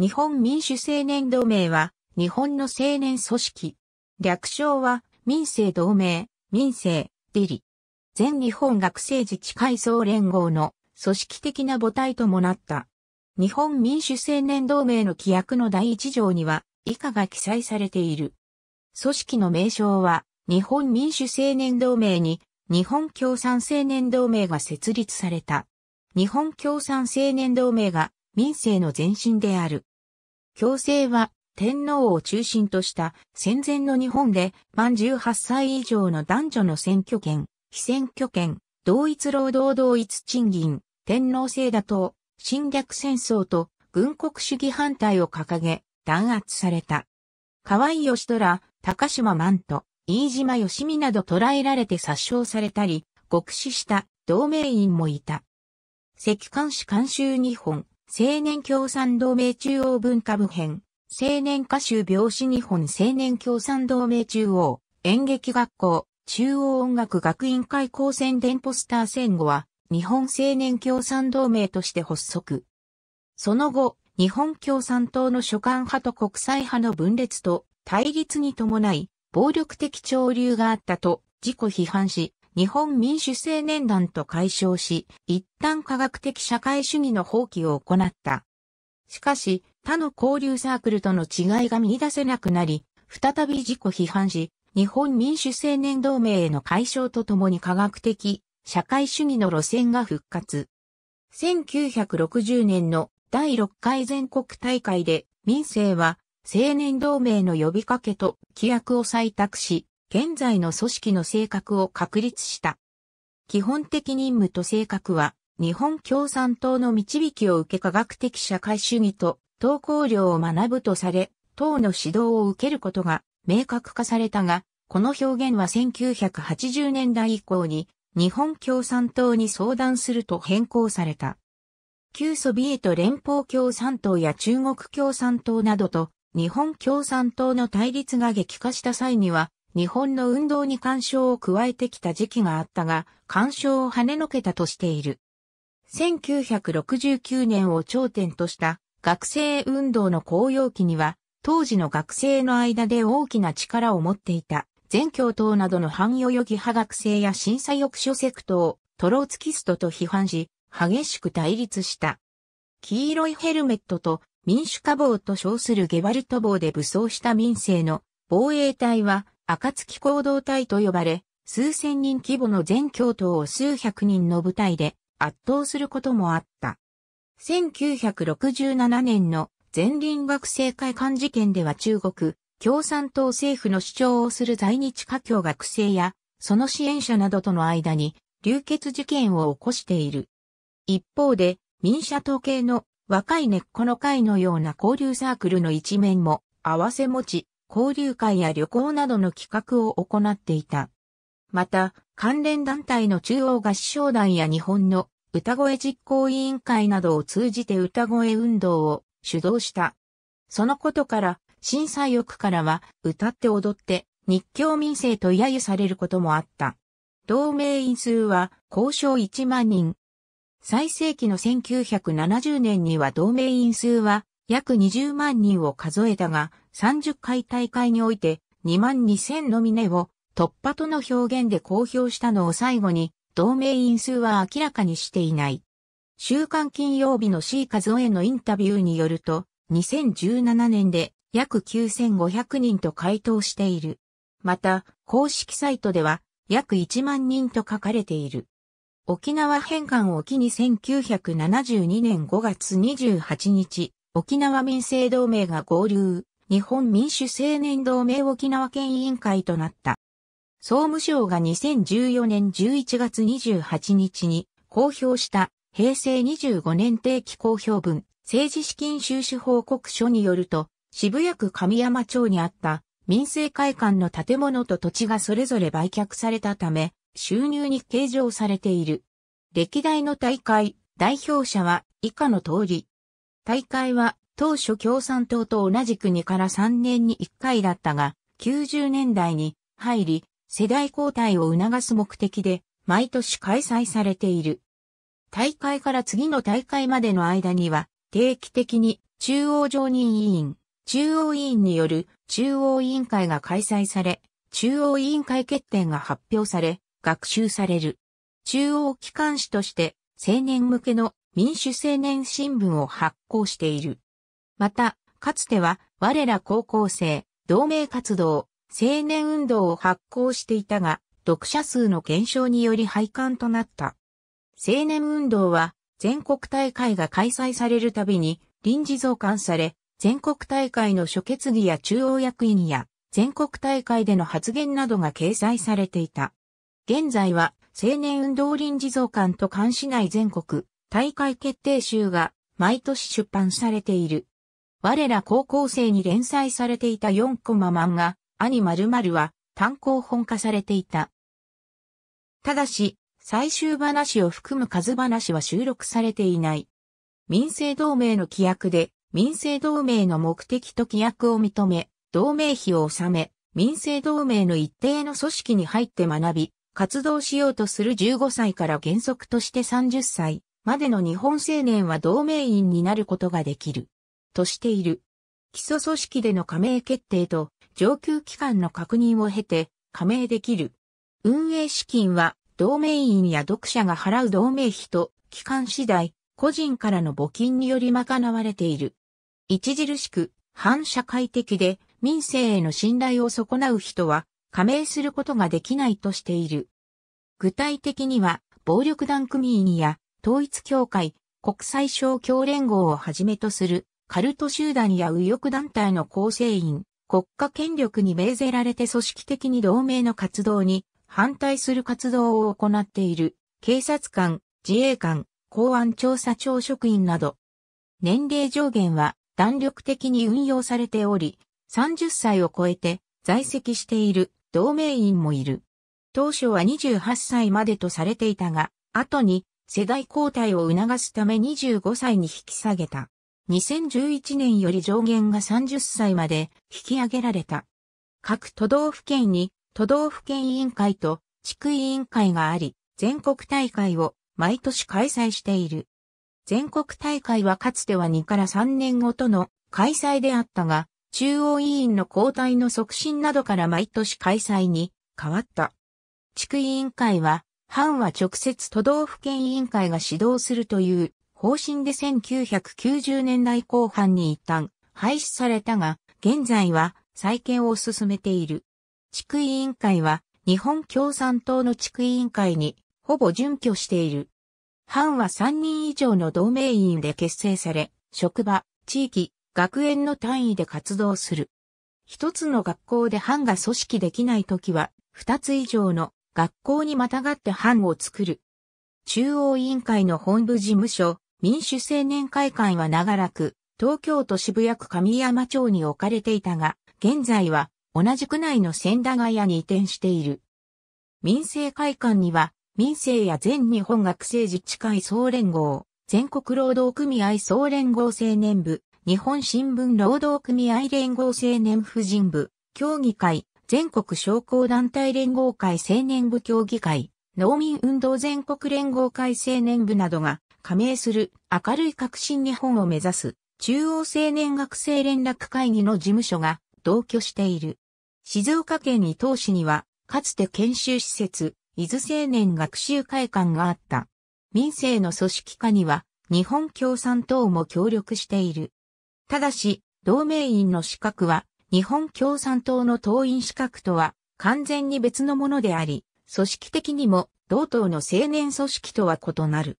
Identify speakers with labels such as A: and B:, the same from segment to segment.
A: 日本民主青年同盟は、日本の青年組織。略称は、民生同盟、民生、デリ。全日本学生自治会総連合の組織的な母体ともなった。日本民主青年同盟の規約の第一条には以下が記載されている。組織の名称は日本民主青年同盟に日本共産青年同盟が設立された。日本共産青年同盟が民政の前身である。共生は天皇を中心とした戦前の日本で満18歳以上の男女の選挙権、非選挙権、同一労働同一賃金、天皇制打倒、侵略戦争と軍国主義反対を掲げ弾圧された。河合義虎、高島万と、飯島義美など捕らえられて殺傷されたり、獄死した同盟員もいた。石官史監修日本、青年共産同盟中央文化部編、青年歌手病死日本青年共産同盟中央、演劇学校、中央音楽学院会高専電ポスター戦後は、日本青年共産同盟として発足。その後、日本共産党の所管派と国際派の分裂と対立に伴い、暴力的潮流があったと自己批判し、日本民主青年団と解消し、一旦科学的社会主義の放棄を行った。しかし、他の交流サークルとの違いが見出せなくなり、再び自己批判し、日本民主青年同盟への解消とともに科学的、社会主義の路線が復活。1960年の第6回全国大会で民政は青年同盟の呼びかけと規約を採択し、現在の組織の性格を確立した。基本的任務と性格は、日本共産党の導きを受け科学的社会主義と、投稿量を学ぶとされ、党の指導を受けることが明確化されたが、この表現は1980年代以降に日本共産党に相談すると変更された。旧ソビエト連邦共産党や中国共産党などと日本共産党の対立が激化した際には日本の運動に干渉を加えてきた時期があったが、干渉を跳ねのけたとしている。1969年を頂点とした学生運動の公用期には、当時の学生の間で大きな力を持っていた、全教頭などの反代々木派学生や審査抑所セクトをトローツキストと批判し、激しく対立した。黄色いヘルメットと民主化棒と称するゲバルト棒で武装した民生の防衛隊は暁行動隊と呼ばれ、数千人規模の全教徒を数百人の部隊で圧倒することもあった。1967年の全輪学生会館事件では中国共産党政府の主張をする在日華僑学生やその支援者などとの間に流血事件を起こしている。一方で民社統計の若い根っこの会のような交流サークルの一面も合わせ持ち、交流会や旅行などの企画を行っていた。また、関連団体の中央合唱団や日本の歌声実行委員会などを通じて歌声運動を主導した。そのことから、震災翼からは歌って踊って日教民生と揶揄されることもあった。同盟員数は交渉1万人。最盛期の1970年には同盟員数は約20万人を数えたが、30回大会において2万2000の峰を突破との表現で公表したのを最後に、同盟員数は明らかにしていない。週刊金曜日の C 数えのインタビューによると、2017年で約9500人と回答している。また、公式サイトでは約1万人と書かれている。沖縄返還を機に1972年5月28日、沖縄民生同盟が合流、日本民主青年同盟沖縄県委員会となった。総務省が2014年11月28日に公表した平成25年定期公表文政治資金収支報告書によると渋谷区神山町にあった民生会館の建物と土地がそれぞれ売却されたため収入に計上されている。歴代の大会代表者は以下の通り大会は当初共産党と同じく2から3年に1回だったが、90年代に入り、世代交代を促す目的で、毎年開催されている。大会から次の大会までの間には、定期的に中央常任委員、中央委員による中央委員会が開催され、中央委員会決定が発表され、学習される。中央機関紙として、青年向けの民主青年新聞を発行している。また、かつては我ら高校生、同盟活動、青年運動を発行していたが、読者数の減少により廃刊となった。青年運動は全国大会が開催されるたびに臨時増刊され、全国大会の諸決議や中央役員や全国大会での発言などが掲載されていた。現在は青年運動臨時増刊と監視内全国大会決定集が毎年出版されている。我ら高校生に連載されていた4コマ漫画、アニマルマルは単行本化されていた。ただし、最終話を含む数話は収録されていない。民生同盟の規約で、民生同盟の目的と規約を認め、同盟費を納め、民生同盟の一定の組織に入って学び、活動しようとする15歳から原則として30歳までの日本青年は同盟員になることができる。としている。基礎組織での加盟決定と上級機関の確認を経て加盟できる。運営資金は同盟員や読者が払う同盟費と機関次第、個人からの募金により賄われている。著しく反社会的で民生への信頼を損なう人は加盟することができないとしている。具体的には暴力団組員や統一協会、国際商協連合をはじめとする、カルト集団や右翼団体の構成員、国家権力に命ぜられて組織的に同盟の活動に反対する活動を行っている、警察官、自衛官、公安調査庁職員など、年齢上限は弾力的に運用されており、30歳を超えて在籍している同盟員もいる。当初は28歳までとされていたが、後に世代交代を促すため25歳に引き下げた。2011年より上限が30歳まで引き上げられた。各都道府県に都道府県委員会と地区委員会があり、全国大会を毎年開催している。全国大会はかつては2から3年ごとの開催であったが、中央委員の交代の促進などから毎年開催に変わった。地区委員会は藩は直接都道府県委員会が指導するという方針で1990年代後半に一旦廃止されたが、現在は再建を進めている。地区委員会は日本共産党の地区委員会にほぼ準拠している。藩は3人以上の同盟員で結成され、職場、地域、学園の単位で活動する。一つの学校で藩が組織できないときは、二つ以上の学校にまたがって班を作る。中央委員会の本部事務所、民主青年会館は長らく、東京都渋谷区上山町に置かれていたが、現在は同じ区内の千駄ヶ谷に移転している。民生会館には、民生や全日本学生自治会総連合、全国労働組合総連合青年部、日本新聞労働組合連合青年婦人部、協議会、全国商工団体連合会青年部協議会、農民運動全国連合会青年部などが加盟する明るい革新日本を目指す中央青年学生連絡会議の事務所が同居している。静岡県伊東市には、かつて研修施設、伊豆青年学習会館があった。民生の組織化には、日本共産党も協力している。ただし、同盟員の資格は日本共産党の党員資格とは完全に別のものであり、組織的にも同党の青年組織とは異なる。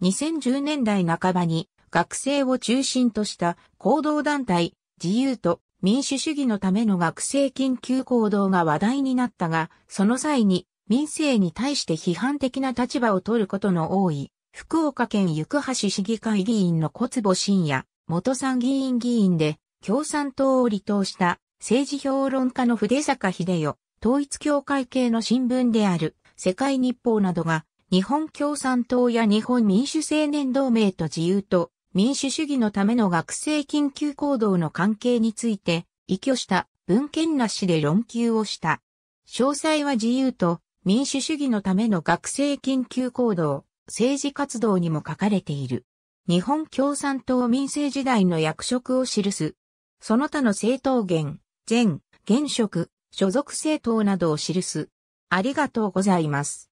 A: 2010年代半ばに学生を中心とした行動団体、自由と民主主義のための学生緊急行動が話題になったが、その際に民政に対して批判的な立場を取ることの多い、福岡県行橋市議会議員の小坪信也、元参議院議員で、共産党を離党した政治評論家の筆坂秀夫、統一協会系の新聞である世界日報などが日本共産党や日本民主青年同盟と自由と民主主義のための学生緊急行動の関係について、依拠した文献なしで論及をした。詳細は自由と民主主義のための学生緊急行動、政治活動にも書かれている。日本共産党民政時代の役職を記すその他の政党元前、現職、所属政党などを記す。ありがとうございます。